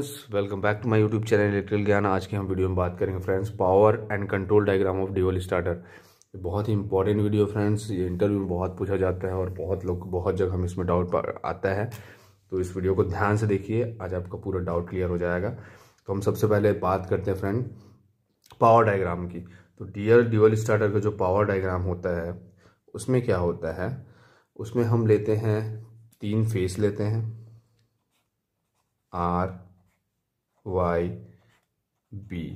friends welcome back to my YouTube channel electrical Gyan आज के हम वीडियो में बात करेंगे friends power and control diagram of dual starter बहुत ही इंपॉर्टेंट वीडियो फ्रेंड्स ये इंटरव्यू में बहुत पूछा जाता है और बहुत लोग बहुत जगह हम इसमें डाउट आता है तो इस वीडियो को ध्यान से देखिए आज आपका पूरा डाउट क्लियर हो जाएगा तो हम सबसे पहले बात करते हैं फ्रेंड पावर डायग्राम की तो डियर ड्यूअल स्टार्टर का जो पावर डायग्राम होता है उसमें क्या होता है उसमें हम लेते हैं तीन फेस लेते हैं आर वाई बी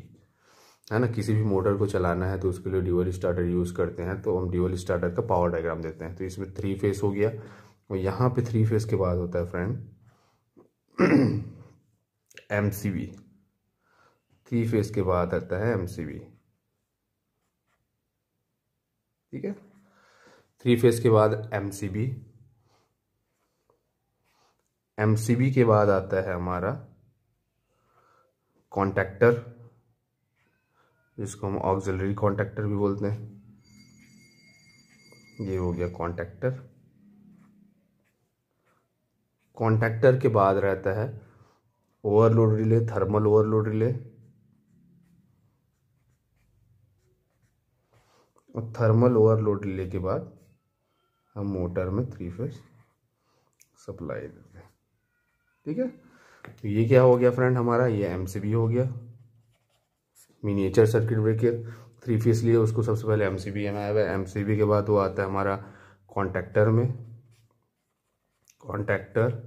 है ना किसी भी मोटर को चलाना है तो उसके लिए ड्यूअल स्टार्टर यूज़ करते हैं तो हम ड्यूअल स्टार्टर का पावर डायग्राम देते हैं तो इसमें थ्री फेस हो गया और यहाँ पे थ्री फेस के बाद होता है friend M C B three phase के बाद आता है एम सी बी ठीक है थ्री फेस के बाद M C B M C B के बाद आता है हमारा कॉन्टैक्टर जिसको हम ऑक्सिलरी कॉन्टैक्टर भी बोलते हैं ये हो गया कॉन्टैक्टर कॉन्टैक्टर के बाद रहता है overload relay thermal overload relay और थर्मल ओवरलोड रिले के बाद हम मोटर में थ्री फेज सप्लाई देते हैं ठीक है तो ये क्या हो गया फ्रेंड हमारा ये एम हो गया miniature circuit breaker three phase लिए उसको सबसे पहले एम सी बी में आया हुआ है एम सी बी के बाद वो आता है हमारा कॉन्टैक्टर में कॉन्टैक्टर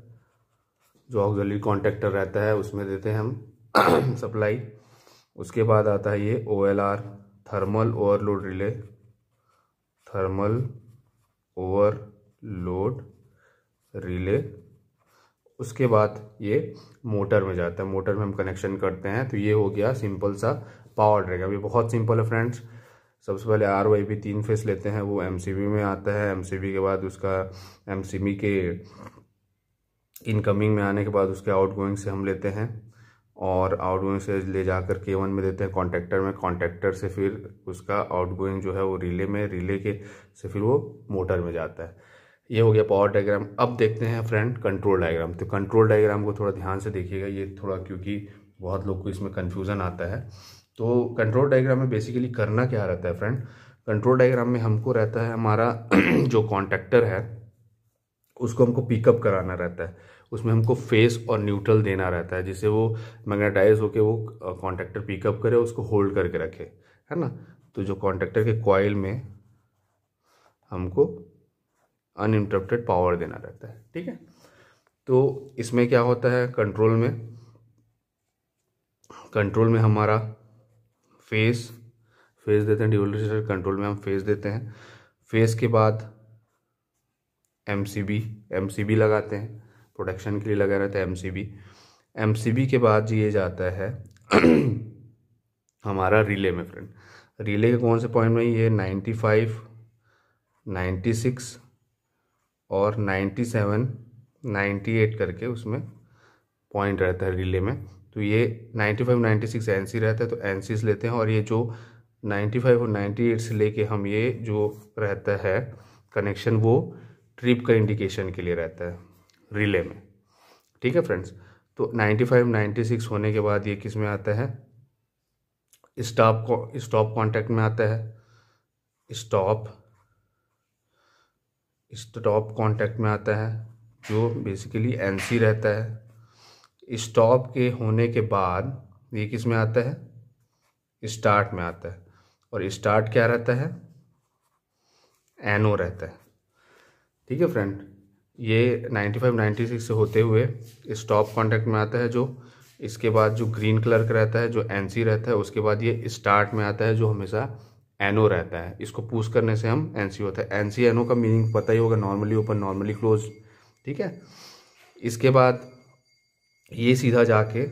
जो ऑक्जली कॉन्टैक्टर रहता है उसमें देते हैं हम सप्लाई उसके बाद आता है ये O L R thermal overload relay thermal overload relay उसके बाद ये मोटर में जाता है मोटर में हम कनेक्शन करते हैं तो ये हो गया सिंपल सा पावर ड्रैगन ये बहुत सिंपल है फ्रेंड्स सबसे पहले आर वाई पी तीन फेस लेते हैं वो एम सी बी में आता है एम सी बी के बाद उसका एम सी बी के इनकमिंग में आने के बाद उसके आउट गोइंग से हम लेते हैं और आउट गोइंग से ले जाकर के वन में देते हैं कॉन्टैक्टर में कॉन्टैक्टर से फिर उसका आउट गोइंग जो है वो रिले में रिले के से फिर वो मोटर में जाता है ये हो गया पावर डायग्राम अब देखते हैं फ्रेंड कंट्रोल डायग्राम तो कंट्रोल डायग्राम को थोड़ा ध्यान से देखिएगा ये थोड़ा क्योंकि बहुत लोग को इसमें कन्फ्यूज़न आता है तो कंट्रोल डायग्राम में बेसिकली करना क्या रहता है फ्रेंड कंट्रोल डायग्राम में हमको रहता है हमारा जो कॉन्टैक्टर है उसको हमको पिकअप कराना रहता है उसमें हमको फेस और न्यूट्रल देना रहता है जिससे वो मैग्नेटाइज होकर वो कॉन्टैक्टर पिकअप करे उसको होल्ड करके रखे है ना तो जो कॉन्टैक्टर के कॉयल में हमको अनइंटरप्टेड पावर देना रहता है ठीक है तो इसमें क्या होता है कंट्रोल में कंट्रोल में हमारा फेस फेस देते हैं ड्यूल रजिस्टर कंट्रोल में हम फेस देते हैं फेस के बाद M C B M C B लगाते हैं प्रोटेक्शन के लिए लगा रहता है M C B M C B के बाद ये जाता है हमारा रिले में फ्रेंड रिले के कौन से पॉइंट में ये नाइन्टी फाइव नाइन्टी सिक्स और 97 98 करके उसमें पॉइंट रहता है रिले में तो ये 95 96 एनसी रहता है तो एनसीस लेते हैं और ये जो 95 और 98 से लेके हम ये जो रहता है कनेक्शन वो ट्रिप का इंडिकेशन के लिए रहता है रिले में ठीक है फ्रेंड्स तो 95 96 होने के बाद ये किस में आता है स्टॉप स्टॉप कॉन्टैक्ट में आता है स्टॉप स्टॉप कांटेक्ट में आता है जो बेसिकली एन रहता है स्टॉप के होने के बाद ये किस में आता है स्टार्ट में आता है और स्टार्ट क्या रहता है एन रहता है ठीक है फ्रेंड ये 95 96 से होते हुए स्टॉप कांटेक्ट में आता है जो इसके बाद जो ग्रीन कलर का रहता है जो एन रहता है उसके बाद ये स्टार्ट में आता है जो हमेशा एनओ रहता है इसको पूछ करने से हम एन सी होता है एन सी एनओ का मीनिंग पता ही होगा नॉर्मली ओपन नॉर्मली क्लोज ठीक है इसके बाद ये सीधा जाके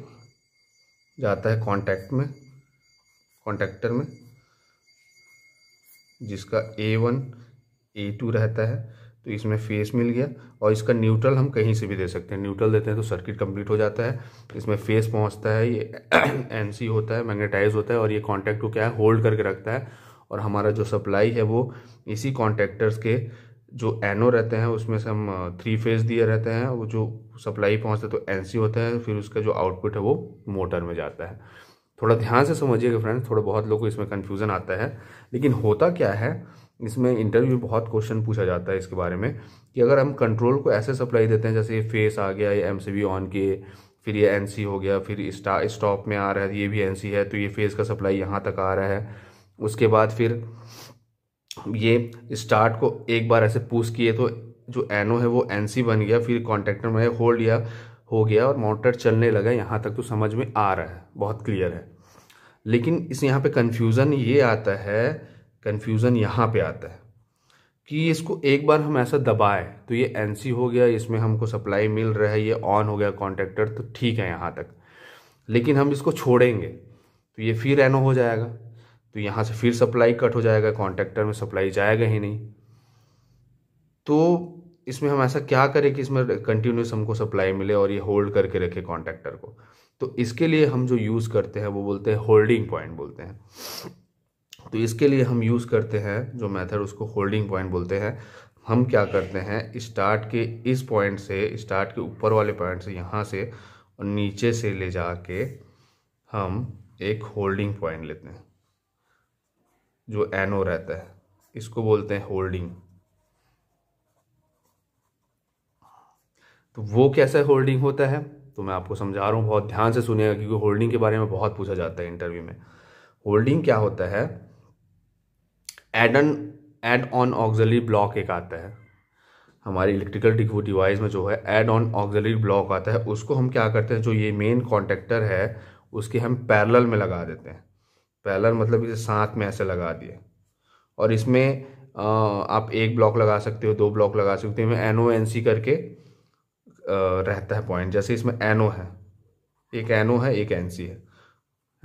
जाता है कॉन्टैक्ट में कॉन्टैक्टर में जिसका ए वन ए टू रहता है तो इसमें फेस मिल गया और इसका न्यूट्रल हम कहीं से भी दे सकते हैं न्यूट्रल देते हैं तो सर्किट कंप्लीट हो जाता है इसमें फेस पहुंचता है ये एनसी होता है मैग्नेटाइज होता है और ये कॉन्टैक्ट को क्या है होल्ड करके रखता है और हमारा जो सप्लाई है वो इसी कॉन्ट्रेक्टर्स के जो एनओ रहते हैं उसमें से हम थ्री फेज दिए रहते हैं वो जो सप्लाई पहुंचता है तो एन होता है फिर उसका जो आउटपुट है वो मोटर में जाता है थोड़ा ध्यान से समझिएगा फ्रेंड्स थोड़ा बहुत लोगों को इसमें कन्फ्यूज़न आता है लेकिन होता क्या है इसमें इंटरव्यू बहुत क्वेश्चन पूछा जाता है इसके बारे में कि अगर हम कंट्रोल को ऐसे सप्लाई देते हैं जैसे ये फेस आ गया ये एम ऑन किए फिर ये एन हो गया फिर स्टॉप में आ रहा है ये भी एन है तो ये फेस का सप्लाई यहाँ तक आ रहा है उसके बाद फिर ये स्टार्ट को एक बार ऐसे पूछ किए तो जो एनो है वो एन बन गया फिर कॉन्टेक्टर में होल्ड या हो गया और मोटर चलने लगा यहाँ तक तो समझ में आ रहा है बहुत क्लियर है लेकिन इस यहाँ पे कन्फ्यूज़न ये आता है कन्फ्यूज़न यहाँ पे आता है कि इसको एक बार हम ऐसा दबाएं तो ये एन हो गया इसमें हमको सप्लाई मिल रहा है ये ऑन हो गया कॉन्टेक्टर तो ठीक है यहाँ तक लेकिन हम इसको छोड़ेंगे तो ये फिर एनो हो जाएगा तो यहाँ से फिर सप्लाई कट हो जाएगा कॉन्ट्रैक्टर में सप्लाई जाएगा ही नहीं तो इसमें हम ऐसा क्या करें कि इसमें कंटिन्यूस हमको सप्लाई मिले और ये होल्ड करके रखे कॉन्ट्रैक्टर को तो इसके लिए हम जो यूज़ करते हैं वो बोलते हैं होल्डिंग पॉइंट बोलते हैं तो इसके लिए हम यूज़ करते हैं जो मेथड उसको होल्डिंग पॉइंट बोलते हैं हम क्या करते हैं स्टार्ट के इस पॉइंट से स्टार्ट के ऊपर वाले पॉइंट से यहाँ से और नीचे से ले जा के हम एक होल्डिंग पॉइंट लेते हैं जो एनो रहता है इसको बोलते हैं होल्डिंग तो वो कैसे होल्डिंग होता है तो मैं आपको समझा रहा हूँ बहुत ध्यान से सुनेगा क्योंकि होल्डिंग के बारे में बहुत पूछा जाता है इंटरव्यू में होल्डिंग क्या होता है add N add on auxiliary block एक आता है हमारी इलेक्ट्रिकल डिवाइस में जो है एड ऑन ऑक्जली ब्लॉक आता है उसको हम क्या करते हैं जो ये मेन कॉन्टेक्टर है उसके हम पैरल में लगा देते हैं पैलर मतलब इसे साथ में ऐसे लगा दिए और इसमें आ, आप एक ब्लॉक लगा सकते हो दो ब्लॉक लगा सकते हो एन ओ एन सी करके रहता है पॉइंट जैसे इसमें एन ओ है एक एन ओ है एक एन सी है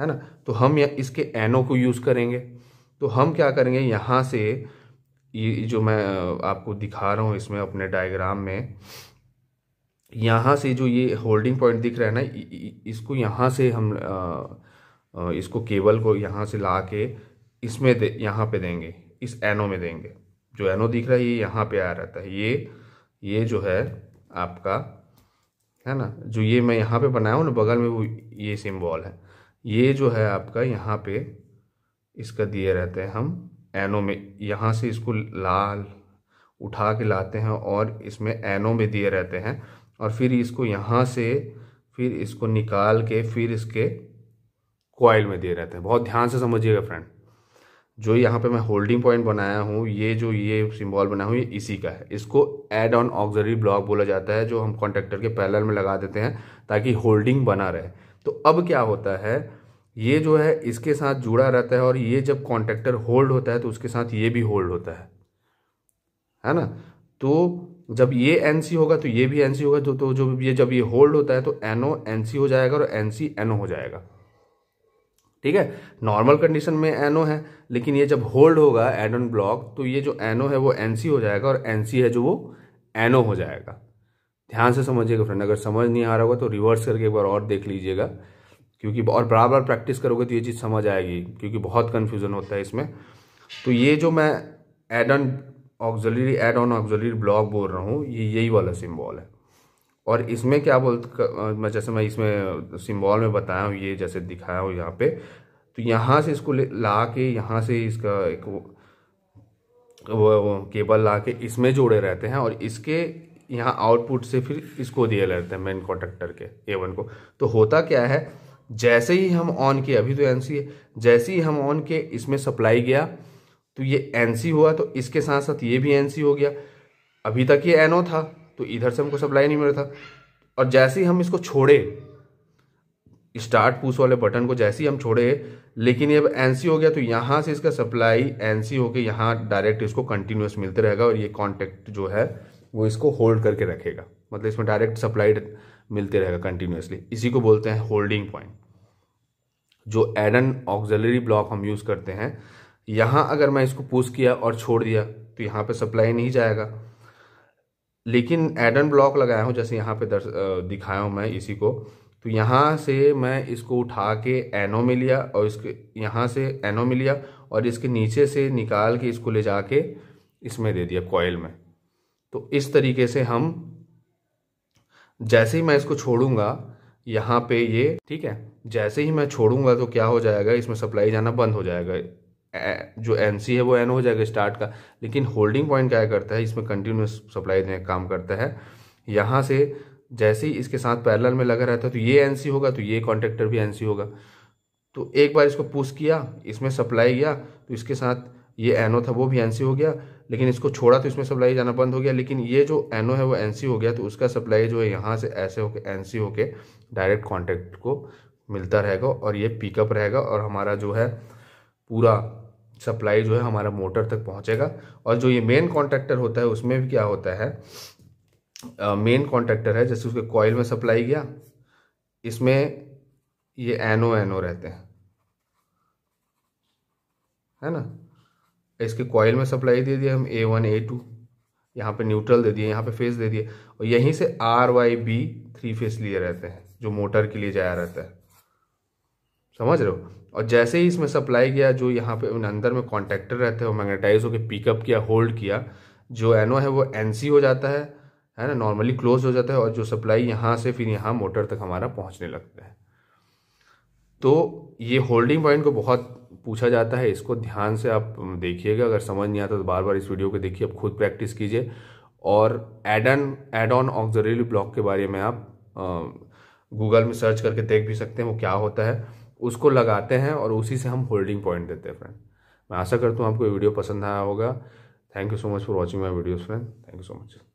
है ना तो हम इसके एन ओ को यूज़ करेंगे तो हम क्या करेंगे यहाँ से ये जो मैं आपको दिखा रहा हूँ इसमें अपने डायग्राम में यहाँ से जो ये होल्डिंग पॉइंट दिख रहा है ना इसको यहाँ से हम आ, इसको केबल को यहाँ से ला के इसमें दे यहाँ पे देंगे इस एनो में देंगे जो एनो दिख रहा है ये यहाँ पे आया रहता है ये ये जो है आपका है ना जो ये मैं यहाँ पे बनाया हूँ ना बगल में वो ये सिम्बॉल है ये जो है आपका यहाँ पे इसका दिए रहते हैं हम एनो में यहाँ से इसको लाल उठा के लाते हैं और इसमें एनो में दिए रहते हैं और फिर इसको यहाँ से फिर इसको निकाल के फिर इसके कॉयल में दिए रहते हैं बहुत ध्यान से समझिएगा फ्रेंड जो यहाँ पे मैं होल्डिंग पॉइंट बनाया हूँ ये जो ये सिंबल बनाया हूँ ये इसी का है इसको एड ऑन ऑक्जरी ब्लॉक बोला जाता है जो हम कॉन्ट्रेक्टर के पैरल में लगा देते हैं ताकि होल्डिंग बना रहे तो अब क्या होता है ये जो है इसके साथ जुड़ा रहता है और ये जब कॉन्ट्रेक्टर होल्ड होता है तो उसके साथ ये भी होल्ड होता है है ना तो जब ये एन सी होगा तो ये भी एन सी होगा तो, तो जो ये जब ये होल्ड होता है तो एनओ एन सी हो जाएगा और एन सी एन हो जाएगा ठीक है नॉर्मल कंडीशन में एनओ है लेकिन ये जब होल्ड होगा एड ऑन ब्लॉक तो ये जो एनओ है वो एनसी हो जाएगा और एनसी है जो वो एनओ हो जाएगा ध्यान से समझिएगा फ्रेंड अगर समझ नहीं आ रहा होगा तो रिवर्स करके एक बार और देख लीजिएगा क्योंकि और बराबर बार प्रैक्टिस करोगे तो ये चीज़ समझ आएगी क्योंकि बहुत कन्फ्यूज़न होता है इसमें तो ये जो मैं add on auxiliary add on auxiliary block बोल रहा हूँ ये यही वाला सिम्बॉल है और इसमें क्या बोल जैसे मैं इसमें सिम्बॉल में बताया हूँ ये जैसे दिखाया हूँ यहाँ पे तो यहाँ से इसको ला के यहाँ से इसका एक वो, वो, वो केबल ला के इसमें जोड़े रहते हैं और इसके यहाँ आउटपुट से फिर इसको दिए रहते हैं मेन कॉन्टेक्टर के ए को तो होता क्या है जैसे ही हम ऑन किए अभी तो एन है जैसे ही हम ऑन किए इसमें सप्लाई गया तो ये एन हुआ तो इसके साथ साथ ये भी एन हो गया अभी तक ये एनओ था तो इधर से हमको सप्लाई नहीं मिल रहा था और जैसे ही हम इसको छोड़े स्टार्ट पुश वाले बटन को जैसे ही हम छोड़े लेकिन ये अब एन हो गया तो यहाँ से इसका सप्लाई एन होके यहाँ डायरेक्ट इसको कंटिन्यूस मिलते रहेगा और ये कॉन्टेक्ट जो है वो इसको होल्ड करके रखेगा मतलब इसमें डायरेक्ट सप्लाई मिलते रहेगा कंटिन्यूसली इसी को बोलते हैं होल्डिंग पॉइंट जो एडन ऑक्जलरी ब्लॉक हम यूज़ करते हैं यहाँ अगर मैं इसको पुश किया और छोड़ दिया तो यहाँ पर सप्लाई नहीं जाएगा लेकिन एडन ब्लॉक लगाया हूँ जैसे यहाँ पे दर्श दिखाया हूँ मैं इसी को तो यहाँ से मैं इसको उठा के एनो में लिया और इसके यहाँ से एनो में लिया और इसके नीचे से निकाल के इसको ले जाके इसमें दे दिया कॉयल में तो इस तरीके से हम जैसे ही मैं इसको छोड़ूंगा यहाँ पे ये ठीक है जैसे ही मैं छोड़ूंगा तो क्या हो जाएगा इसमें सप्लाई जाना बंद हो जाएगा जो एन सी है वो एन हो जाएगा स्टार्ट का लेकिन होल्डिंग पॉइंट क्या करता है इसमें कंटिन्यूस सप्लाई देने का काम करता है यहाँ से जैसे ही इसके साथ पैरेलल में लगा रहता है तो ये एन सी होगा तो ये कॉन्ट्रेक्टर भी एन सी होगा तो एक बार इसको पुश किया इसमें सप्लाई गया तो इसके साथ ये एनओ था वो भी एनसी हो गया लेकिन इसको छोड़ा तो इसमें सप्लाई जाना बंद हो गया लेकिन ये जो एनओ है वो एनसी हो गया तो उसका सप्लाई जो है यहाँ से ऐसे होके सी होकर डायरेक्ट कॉन्ट्रैक्ट को मिलता रहेगा और ये पिकअप रहेगा और हमारा जो है पूरा सप्लाई जो है हमारा मोटर तक पहुंचेगा और जो ये मेन कॉन्ट्रैक्टर होता है उसमें भी क्या होता है मेन कॉन्ट्रैक्टर है जैसे उसके कॉयल में सप्लाई गया इसमें ये एनो एनो रहते हैं है ना इसके कॉयल में सप्लाई दे दिया हम ए वन ए टू यहाँ पे न्यूट्रल दे दिए यहाँ पे फेस दे दिए और यहीं से R Y B three phase लिए रहते हैं जो मोटर के लिए जाया रहता है समझ रहे हो और जैसे ही इसमें सप्लाई गया जो यहाँ पे अंदर में कॉन्टैक्टर रहते हैं वो मैग्नेटाइज होकर पिकअप किया होल्ड किया जो एनो है वो एन हो जाता है है ना नॉर्मली क्लोज हो जाता है और जो सप्लाई यहाँ से फिर यहाँ मोटर तक हमारा पहुँचने लगता है तो ये होल्डिंग पॉइंट को बहुत पूछा जाता है इसको ध्यान से आप देखिएगा अगर समझ नहीं आता तो बार बार इस वीडियो को देखिए आप खुद प्रैक्टिस कीजिए और add on add on auxiliary block के बारे में आप गूगल में सर्च करके देख भी सकते हैं वो क्या होता है उसको लगाते हैं और उसी से हम होल्डिंग पॉइंट देते हैं फ्रेंड मैं आशा करता हूँ आपको ये वीडियो पसंद आया होगा thank you so much for watching my videos friend thank you so much